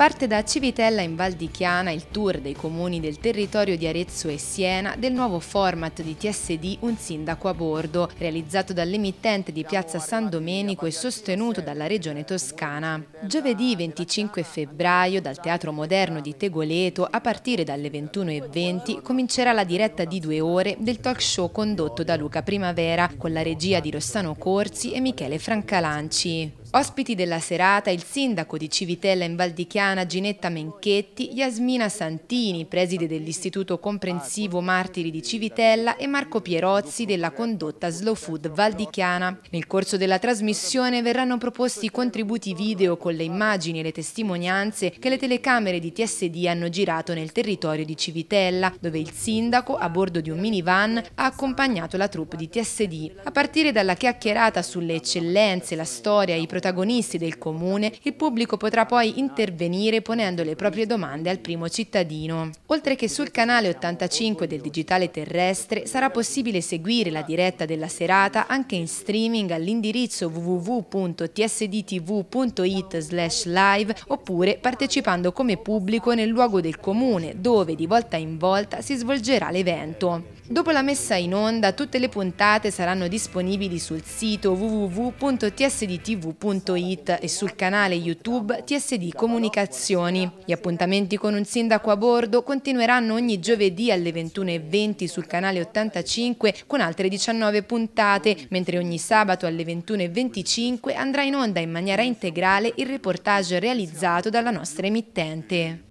Parte da Civitella in Val di Chiana il tour dei comuni del territorio di Arezzo e Siena del nuovo format di TSD Un sindaco a bordo, realizzato dall'emittente di Piazza San Domenico e sostenuto dalla Regione Toscana. Giovedì 25 febbraio dal Teatro Moderno di Tegoleto a partire dalle 21.20 comincerà la diretta di due ore del talk show condotto da Luca Primavera con la regia di Rossano Corsi e Michele Francalanci. Ospiti della serata il sindaco di Civitella in Valdichiana Ginetta Menchetti, Yasmina Santini, preside dell'Istituto Comprensivo Martiri di Civitella e Marco Pierozzi della condotta Slow Food Valdichiana. Nel corso della trasmissione verranno proposti contributi video con le immagini e le testimonianze che le telecamere di TSD hanno girato nel territorio di Civitella, dove il sindaco, a bordo di un minivan, ha accompagnato la troupe di TSD. A partire dalla chiacchierata sulle eccellenze, la storia e i progetti protagonisti del comune, il pubblico potrà poi intervenire ponendo le proprie domande al primo cittadino. Oltre che sul canale 85 del Digitale Terrestre sarà possibile seguire la diretta della serata anche in streaming all'indirizzo www.tsdtv.it slash live oppure partecipando come pubblico nel luogo del comune dove di volta in volta si svolgerà l'evento. Dopo la messa in onda tutte le puntate saranno disponibili sul sito www.tsdtv.it tsd.it e sul canale YouTube TSD Comunicazioni. Gli appuntamenti con un sindaco a bordo continueranno ogni giovedì alle 21.20 sul canale 85 con altre 19 puntate, mentre ogni sabato alle 21.25 andrà in onda in maniera integrale il reportage realizzato dalla nostra emittente.